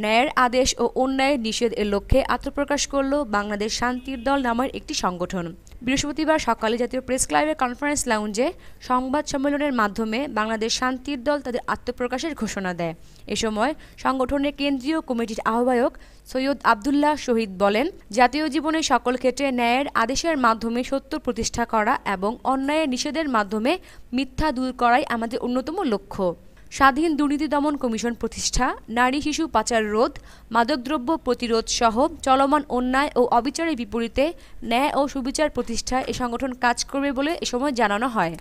ন্যায়ের আদেশ ও অন্যায়ের নিষেধ এর লক্ষ্যে আত্মপ্রকাশ করল বাংলাদেশ শান্তির দল নামের একটি সংগঠন বৃহস্পতিবার সকালে জাতীয় প্রেস ক্লাবের কনফারেন্স লাউঞ্জে সংবাদ সম্মেলনের মাধ্যমে বাংলাদেশ শান্তির দল তাদের আত্মপ্রকাশের ঘোষণা দেয় এ সময় সংগঠনের কেন্দ্রীয় কমিটির আহ্বায়ক সৈয়দ আবদুল্লাহ শহীদ বলেন জাতীয় জীবনে সকল ক্ষেত্রে ন্যায়ের আদেশের মাধ্যমে সত্য প্রতিষ্ঠা করা এবং অন্যায়ের নিষেধের মাধ্যমে মিথ্যা দূর করাই আমাদের অন্যতম লক্ষ্য স্বাধীন দুর্নীতি দমন কমিশন প্রতিষ্ঠা নারী শিশু পাচার রোধ মাদকদ্রব্য প্রতিরোধ সহ চলমান অন্যায় ও অবিচারের বিপরীতে ন্যায় ও সুবিচার প্রতিষ্ঠায় এ সংগঠন কাজ করবে বলে এ সময় জানানো হয়